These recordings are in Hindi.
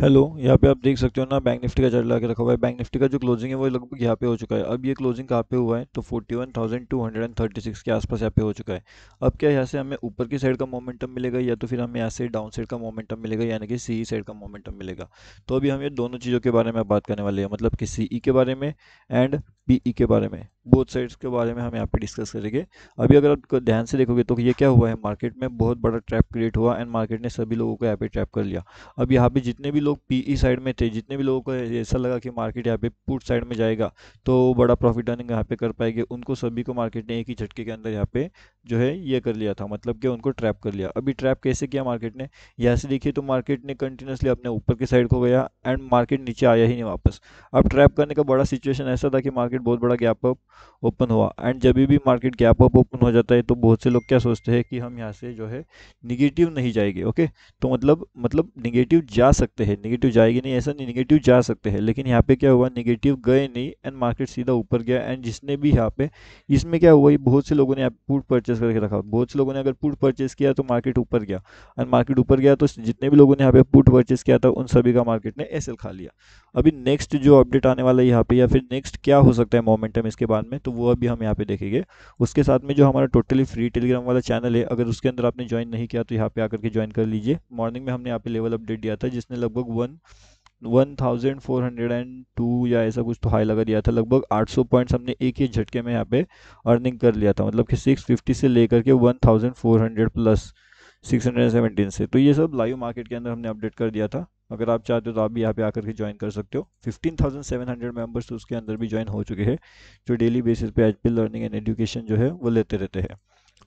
हेलो यहाँ पे आप देख सकते हो ना बैंक निफ्टी का चार्ट लगा के रखा हुआ है बैंक निफ्टी का जो क्लोजिंग है वो लगभग यहाँ पे हो चुका है अब ये क्लोजिंग कहाँ पे हुआ है तो 41,236 के आसपास यहाँ पे हो चुका है अब क्या यहाँ से हमें ऊपर की साइड का मोमेंटम मिलेगा या तो फिर हमें यहाँ से डाउन साइड का मोमेंटम मिलेगा यानी कि सी साइड e का मोमेंटम मिलेगा तो अभी हम ये दोनों चीज़ों के बारे में बात करने वाले हैं मतलब कि सी e के बारे में एंड पी e के बारे में बोथ साइड्स के बारे में हम यहाँ पे डिस्कस करेंगे अभी अगर आप ध्यान से देखोगे तो ये क्या हुआ है मार्केट में बहुत बड़ा ट्रैप क्रिएट हुआ एंड मार्केट ने सभी लोगों को यहाँ पे ट्रैप कर लिया अब यहाँ पे जितने भी लोग पीई साइड e में थे जितने भी लोगों को ऐसा लगा कि मार्केट यहाँ पे पुट साइड में जाएगा तो बड़ा प्रॉफिट अर्निंग यहाँ पे कर पाएगी उनको सभी को मार्केट ने एक ही झटके के अंदर यहाँ पे जो है ये कर लिया था मतलब कि उनको ट्रैप कर लिया अभी ट्रैप कैसे किया मार्केट ने यहाँ से देखिए तो मार्केट ने कंटिन्यूसली अपने ऊपर की साइड को गया एंड मार्केट नीचे आया ही नहीं वापस अब ट्रैप करने का बड़ा सिचुएशन ऐसा था कि मार्केट बहुत बड़ा गैप अप ओपन हुआ एंड जब भी मार्केट गैप अप ओपन हो जाता है तो बहुत से लोग क्या सोचते हैं कि हम यहाँ से जो है निगेटिव नहीं जाएंगे ओके तो मतलब मतलब निगेटिव जा सकते हैं निगेटिव जाएगी नहीं ऐसा नहीं निगेटिव जा सकते हैं लेकिन यहाँ पे क्या हुआ निगेटिव गए नहीं एंड मार्केट सीधा ऊपर गया एंड जिसने भी यहाँ पे इसमें क्या हुआ बहुत से लोगों ने यहाँ पुट परचेस करके रखा बहुत से लोगों ने अगर पुट परचेस किया तो मार्केट ऊपर गया एंड मार्केट ऊपर गया तो जितने भी लोगों ने यहाँ पे पुट परचेस किया था उन सभी का मार्केट ने एस खा लिया अभी नेक्स्ट जो अपडेट आने वाला है यहाँ पे या फिर नेक्स्ट क्या हो सकता है मोमेंटम इसके बारे साथ में तो वो अभी हम यहाँ पे देखेंगे उसके साथ में जो हमारा टोटली फ्री टेलीग्राम वाला चैनल है अगर उसके अंदर आपने ज्वाइन नहीं किया तो यहाँ पे आकर के ज्वाइन कर लीजिए मॉर्निंग में हमने यहाँ पे लेवल अपडेट दिया था जिसने लगभग one one thousand four hundred and two या ऐसा कुछ तो हाई लगा दिया था लगभग आठ सौ पॉइंट्स हमने एक ही झटके में यहाँ पे अर्निंग कर लिया था मतलब कि सिक्स फिफ्टी से लेकर के one thousand four hundred plus six hundred seventeen से तो ये सब लाइव मार्केट के अंदर हमने अपडेट कर दिया था अगर आप चाहते हो तो आप भी यहाँ पे आकर के ज्वाइन कर सकते हो 15,700 मेंबर्स तो उसके अंदर भी ज्वाइन हो चुके हैं जो डेली बेसिस पे एच लर्निंग एंड एजुकेशन जो है वो लेते रहते हैं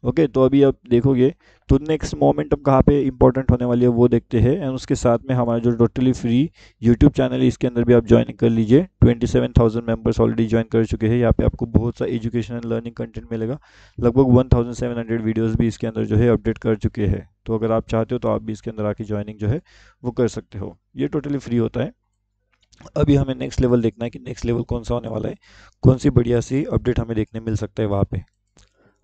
ओके तो अभी आप देखोगे तो नेक्स्ट मोमेंट अब कहाँ पे इंपॉर्टेंट होने वाली है वो देखते हैं एंड उसके साथ में हमारा जो टोटली फ्री यूट्यूब चैनल है इसके अंदर भी आप ज्वाइन कर लीजिए 27,000 मेंबर्स ऑलरेडी ज्वाइन कर चुके हैं यहाँ पे आपको बहुत सा एजुकेशन एंड लर्निंग कंटेंट मिलेगा लगभग वन थाउजेंड भी इसके अंदर जो है अपडेट कर चुके हैं तो अगर आप चाहते हो तो आप भी इसके अंदर आके ज्वाइनिंग जो है वो कर सकते हो ये टोटली फ्री होता है अभी हमें नेक्स्ट लेवल देखना है कि नेक्स्ट लेवल कौन सा होने वाला है कौन सी बढ़िया सी अपडेट हमें देखने मिल सकता है वहाँ पर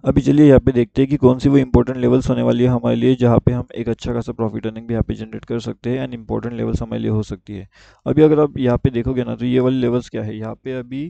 अभी चलिए यहाँ पे देखते हैं कि कौन सी वो इंपॉर्टेंट लेवल्स होने वाली है हमारे लिए जहाँ पे हम एक अच्छा खासा प्रॉफिट अर्निंग भी यहाँ पे जनरेट कर सकते हैं एंड इंपॉर्टेंट लेवल्स हमारे लिए हो सकती है अभी अगर आप यहाँ पे देखोगे ना तो ये वाले लेवल्स क्या है यहाँ पे अभी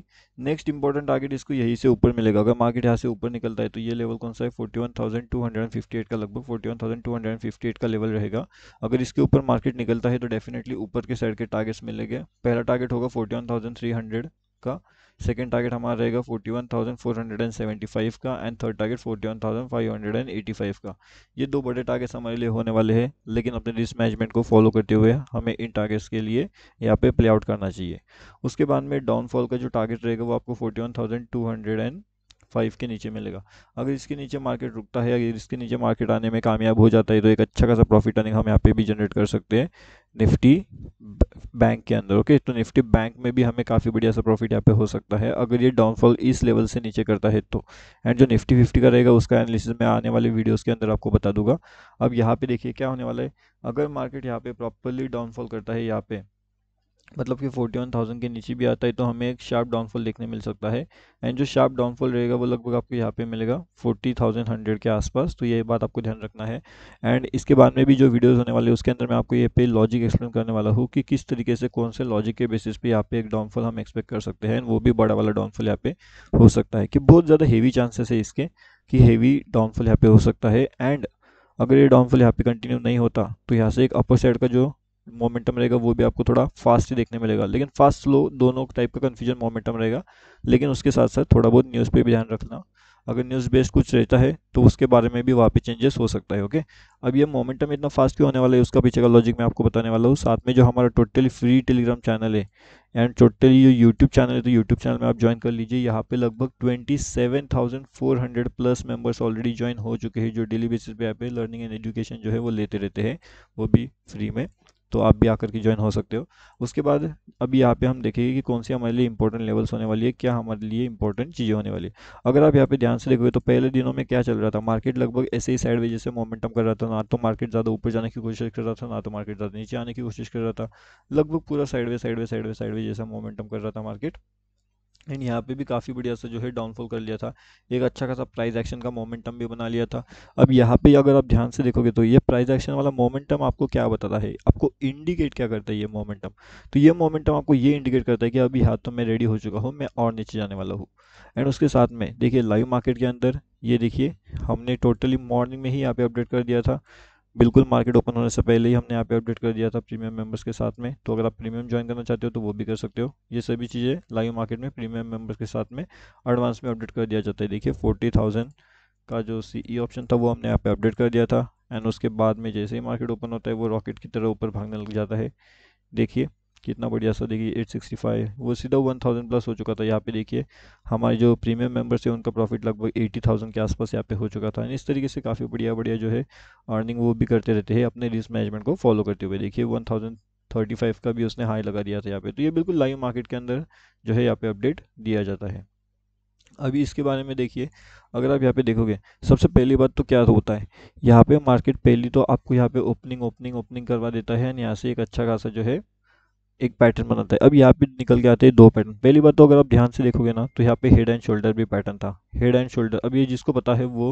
नेक्स्ट इंपॉर्टेंट टारगेट इसको यही से ऊपर मिलेगा अगर मार्केट यहाँ से ऊपर निकलता है तो ये लेवल कौन सा है forty one thousand two hundred fifty eight का लगभग forty one thousand two hundred fifty eight का लेवल रहेगा अगर इसके ऊपर मार्केट निकलता है तो डेफिनेटली ऊपर के साइड के टारगेट्स मिलेंगे पहला टारगेट होगा forty one thousand three hundred का सेकेंड टारगेट हमारा रहेगा forty one thousand four hundred and seventy five का and third target forty one thousand five hundred and eighty five का ये दो बड़े टारगेट्स हमारे लिए होने वाले हैं लेकिन अपने रिस्क मैनेजमेंट को फॉलो करते हुए हमें इन टारगेट्स के लिए यहाँ पे प्ले आउट करना चाहिए उसके बाद में डाउनफॉल का जो टारगेट रहेगा वो आपको forty one thousand two hundred and five के नीचे मिलेगा अगर इसके नीचे मार्केट रुकता है अगर इसके नीचे मार्केट आने में कामयाब हो जाता है तो एक अच्छा खासा प्रॉफिट अर्निंग हम यहाँ पे भी जनरेट कर सकते हैं निफ्टी बैंक के अंदर ओके तो निफ्टी बैंक में भी हमें काफ़ी बढ़िया सा प्रॉफिट यहाँ पे हो सकता है अगर ये डाउनफॉल इस लेवल से नीचे करता है तो एंड जो निफ्टी फिफ्टी का रहेगा उसका एनालिसिस मैं आने वाले वीडियोस के अंदर आपको बता दूंगा अब यहाँ पे देखिए क्या होने वाला है अगर मार्केट यहाँ पे प्रॉपरली डाउनफॉल करता है यहाँ पे मतलब कि फोर्टी वन थाउजेंड के नीचे भी आता है तो हमें एक शार्प डाउनफॉल देखने मिल सकता है एंड जो शार्प डाउनफॉल रहेगा वो लगभग आपको यहाँ पे मिलेगा फोर्टी थाउजेंड हंड्रेड के आसपास तो ये बात आपको ध्यान रखना है एंड इसके बाद में भी जो वीडियोस होने वाले उसके अंदर मैं आपको ये पे लॉजिक एक्सप्लेन करने वाला हूँ कि किस तरीके से कौन से लॉजिक के बेसिस पे यहाँ पे एक डाउनफॉल हम एक्सपेक्ट कर सकते हैं वो भी बड़ा वाला डाउनफॉल यहाँ पे हो सकता है कि बहुत ज़्यादा हैवी चांसेस है इसके कि हेवी डाउनफॉल यहाँ पे हो सकता है एंड अगर ये डाउनफॉल यहाँ पे कंटिन्यू नहीं होता तो यहाँ से एक अपर साइड का जो मोमेंटम रहेगा वो भी आपको थोड़ा फास्ट ही देखने मिलेगा लेकिन फास्ट स्लो दोनों टाइप का कन्फ्यूजन मोमेंटम रहेगा लेकिन उसके साथ साथ थोड़ा बहुत न्यूज़ पे भी ध्यान रखना अगर न्यूज़ बेस्ड कुछ रहता है तो उसके बारे में भी वहाँ पे चेंजेस हो सकता है ओके अब ये मोमेंटम इतना फास्ट क्यों होने वाला है उसका पीछे का लॉजिक मैं आपको बताने वाला हूँ साथ में जो हमारा टोटली फ्री टेलीग्राम चैनल है एंड टोटली जो यूट्यूब चैनल है तो यूट्यूब चैनल में आप ज्वाइन कर लीजिए यहाँ पे लगभग twenty plus members already join हो चुके हैं जो डेली बेसिस पे यहाँ पे लर्निंग एंड एजुकेशन जो है वो लेते रहते हैं वो भी फ्री में तो आप भी आकर के ज्वाइन हो सकते हो उसके बाद अभी यहाँ पे हम देखेंगे कि कौन सी हमारे लिए इंपॉर्टेंट लेवल्स होने वाली है क्या हमारे लिए इंपॉर्टेंट चीज़ें होने वाली है अगर आप यहाँ पे ध्यान से देखोगे तो पहले दिनों में क्या चल रहा था मार्केट लगभग ऐसे ही साइड वेज से मोमेंटम कर रहा था ना तो मार्केट ज़्यादा ऊपर जाने की कोशिश कर रहा था ना तो मार्केट ज़्यादा नीचे आने की कोशिश कर रहा था लगभग पूरा side way side way side way side way जैसा मोमेंटम कर रहा था मार्केट एंड यहाँ पे भी काफ़ी बढ़िया से जो है डाउनफॉल कर लिया था एक अच्छा खासा प्राइस एक्शन का मोमेंटम भी बना लिया था अब यहाँ पे अगर आप ध्यान से देखोगे तो ये प्राइस एक्शन वाला मोमेंटम आपको क्या बताता है आपको इंडिकेट क्या करता है ये मोमेंटम तो ये मोमेंटम आपको ये इंडिकेट करता है कि अभी हाथ तो मैं रेडी हो चुका हूँ मैं और नीचे जाने वाला हूँ एंड उसके साथ में देखिए लाइव मार्केट के अंदर ये देखिए हमने टोटली मॉर्निंग में ही यहाँ पे अपडेट कर दिया था बिल्कुल मार्केट ओपन होने से पहले ही हमने यहाँ पे अपडेट कर दिया था प्रीमियम मेंबर्स के साथ में तो अगर आप प्रीमियम ज्वाइन करना चाहते हो तो वो भी कर सकते हो ये सभी चीज़ें लाइव मार्केट में प्रीमियम मेंबर्स के साथ में एडवांस में अपडेट कर दिया जाता है देखिए फोर्टी थाउजेंड का जो सी ऑप्शन e था वो हमने यहाँ पे अपडेट कर दिया था एंड उसके बाद में जैसे ही मार्केट ओपन होता है वो रॉकेट की तरह ऊपर भागने लग जाता है देखिए कितना बढ़िया सा देखिए 865 वो सीधा 1000 प्लस हो चुका था यहाँ पे देखिए हमारे जो प्रीमियम मेंबर्स है उनका प्रॉफिट लगभग 80,000 के आसपास यहाँ पे हो चुका था इस तरीके से काफ़ी बढ़िया बढ़िया जो है अर्निंग वो भी करते रहते हैं अपने रिस्क मैनेजमेंट को फॉलो करते हुए देखिए वन थर्टी फाइव का भी उसने हाई लगा दिया था यहाँ पे तो ये बिल्कुल लाइव मार्केट के अंदर जो है यहाँ पे अपडेट दिया जाता है अभी इसके बारे में देखिए अगर आप यहाँ पे देखोगे सबसे पहली बात तो क्या होता है यहाँ पे मार्केट पहली तो आपको यहाँ पे ओपनिंग ओपनिंग ओपनिंग करवा देता है एंड यहाँ से एक अच्छा खासा जो है एक पैटर्न बनाता है अब यहाँ पे निकल के आते हैं दो पैटर्न पहली बात तो अगर आप ध्यान से देखोगे ना तो यहाँ पे हेड एंड शोल्डर भी पैटर्न था हेड एंड शोल्डर अब ये जिसको पता है वो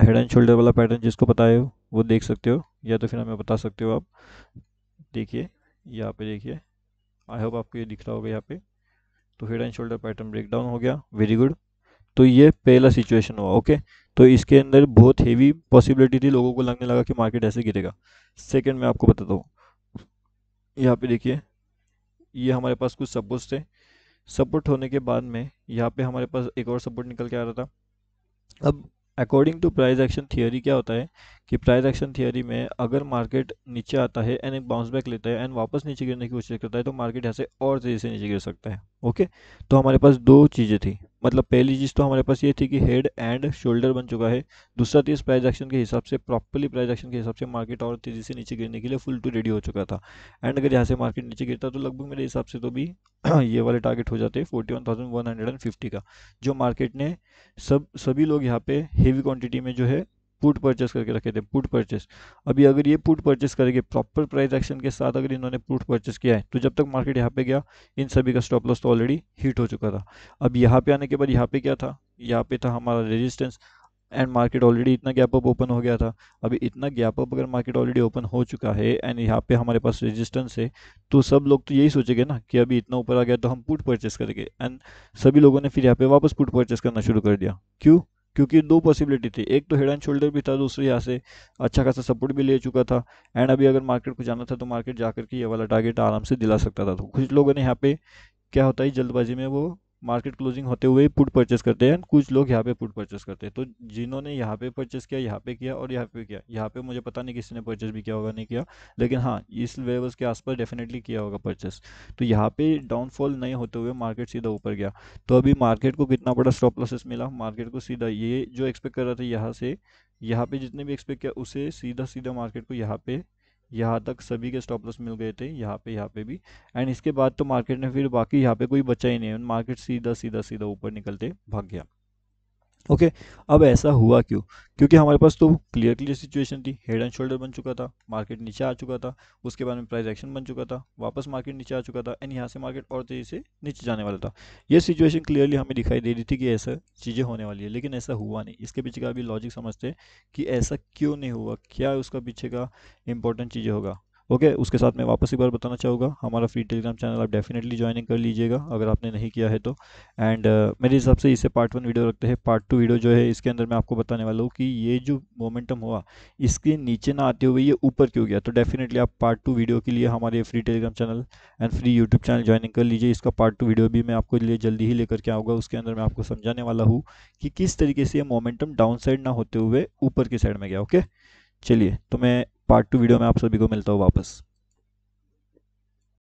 हेड एंड शोल्डर वाला पैटर्न जिसको पता है वो देख सकते हो या तो फिर हमें बता सकते हो आप देखिए यहाँ पे देखिए आई होप आपको ये दिख रहा होगा यहाँ पे तो head and shoulder pattern break down हो गया वेरी गुड तो ये पहला सिचुएशन हुआ ओके तो इसके अंदर बहुत हेवी पॉसिबिलिटी थी लोगों को लगने लगा कि मार्केट ऐसे गिरेगा सेकेंड मैं आपको बताता हूँ यहाँ पे देखिए ये हमारे पास कुछ सपोर्ट्स थे सपोर्ट होने के बाद में यहाँ पे हमारे पास एक और सपोर्ट निकल के आ रहा था अब according to price action theory क्या होता है कि प्राइस एक्शन थियोरी में अगर मार्केट नीचे आता है एंड एक बाउंस बैक लेता है एंड वापस नीचे गिरने की कोशिश करता है तो मार्केट यहाँ से और तेज़ी से नीचे गिर सकता है ओके तो हमारे पास दो चीज़ें थी मतलब पहली चीज़ तो हमारे पास ये थी कि हेड एंड शोल्डर बन चुका है दूसरा चीज़ प्राइज एक्शन के हिसाब से प्रॉपरली प्राइज एक्शन के हिसाब से मार्केट और तेज़ी से नीचे गिरने के लिए फुल टू रेडी हो चुका था एंड अगर यहाँ से मार्केट नीचे गिरता तो लगभग मेरे हिसाब से तो भी ये वाले टारगेट हो जाते forty one thousand one hundred and fifty का जो मार्केट ने सब सभी लोग यहाँ पे हेवी क्वांटिटी में जो है पुट परचेस करके रखे थे पुट परचेस अभी अगर ये पुट परचेस करेंगे प्रॉपर प्राइस एक्शन के साथ अगर इन्होंने पुट परचेस किया है तो जब तक मार्केट यहाँ पे गया इन सभी का स्टॉप लॉस तो ऑलरेडी हिट हो चुका था अब यहाँ पे आने के बाद यहाँ पे क्या था यहाँ पे था हमारा रेजिस्टेंस एंड मार्केट ऑलरेडी इतना गैप अप ओपन हो गया था अभी इतना गैप अप अगर मार्केट ऑलरेडी ओपन हो चुका है एंड यहाँ पे हमारे पास रेजिस्टेंस है तो सब लोग तो यही सोचेंगे ना कि अभी इतना ऊपर आ गया तो हम पुट परचेस करेंगे एंड सभी लोगों ने फिर यहाँ पे वापस पुट परचेस करना शुरू कर दिया क्यों क्योंकि दो पॉसिबिलिटी थी एक तो हेड एंड शोल्डर भी था दूसरी यहाँ से अच्छा खासा सपोर्ट भी ले चुका था एंड अभी अगर मार्केट को जाना था तो मार्केट जाकर के ये वाला टारगेट आराम से दिला सकता था तो कुछ लोगों ने यहाँ पे क्या होता है जल्दबाजी में वो मार्केट क्लोजिंग होते हुए पुट परचेस करते हैं कुछ लोग यहाँ पे पुट परचेस करते हैं तो जिन्होंने यहाँ पे परचेस किया यहाँ पे किया और यहाँ पे किया यहाँ पे मुझे पता नहीं किसी ने परचेस भी किया होगा नहीं किया लेकिन हाँ इस लेवल्स के आसपास डेफिनेटली किया होगा परचेस तो यहाँ पे डाउनफॉल नहीं होते हुए मार्केट सीधा ऊपर गया तो अभी मार्केट को कितना बड़ा स्टॉप लॉसेस मिला मार्केट को सीधा ये जो एक्सपेक्ट कर रहा था यहाँ से यहाँ पे जितने भी एक्सपेक्ट किया उसे सीधा सीधा मार्केट को यहाँ पे यहाँ तक सभी के स्टॉप लॉस मिल गए थे यहाँ पे यहाँ पे भी एंड इसके बाद तो मार्केट ने फिर बाकी यहाँ पे कोई बचा ही नहीं मार्केट सीधा सीधा सीधा ऊपर निकलते भाग गया ओके okay, अब ऐसा हुआ क्यों क्योंकि हमारे पास तो क्लियर क्लियर सिचुएशन थी हेड एंड शोल्डर बन चुका था मार्केट नीचे आ चुका था उसके बाद में प्राइस एक्शन बन चुका था वापस मार्केट नीचे आ चुका था एंड यहाँ से मार्केट और तेज़ी से नीचे जाने वाला था ये सिचुएशन क्लियरली हमें दिखाई दे रही थी कि ऐसा चीज़ें होने वाली है लेकिन ऐसा हुआ नहीं इसके पीछे का अभी लॉजिक समझते हैं कि ऐसा क्यों नहीं हुआ क्या उसका पीछे का इंपॉर्टेंट चीज़ें होगा ओके okay, उसके साथ मैं वापस एक बार बताना चाहूँगा हमारा फ्री टेलीग्राम चैनल आप डेफिनेटली ज्वाइनिंग कर लीजिएगा अगर आपने नहीं किया है तो एंड uh, मेरे हिसाब से इसे पार्ट वन वीडियो रखते हैं पार्ट टू वीडियो जो है इसके अंदर मैं आपको बताने वाला हूँ कि ये जो मोमेंटम हुआ इसके नीचे ना आते हुए ये ऊपर क्यों गया तो डेफिनेटली आप पार्ट टू वीडियो के लिए हमारे free Telegram channel and free YouTube channel joining कर लीजिए इसका पार्ट टू वीडियो भी मैं आपको लिए जल्दी ही लेकर के आऊँगा उसके अंदर मैं आपको समझाने वाला हूँ कि किस तरीके से ये मोमेंटम डाउन साइड ना होते हुए ऊपर की साइड में गया ओके चलिए तो मैं पार्ट टू वीडियो में आप सभी को मिलता हूँ वापस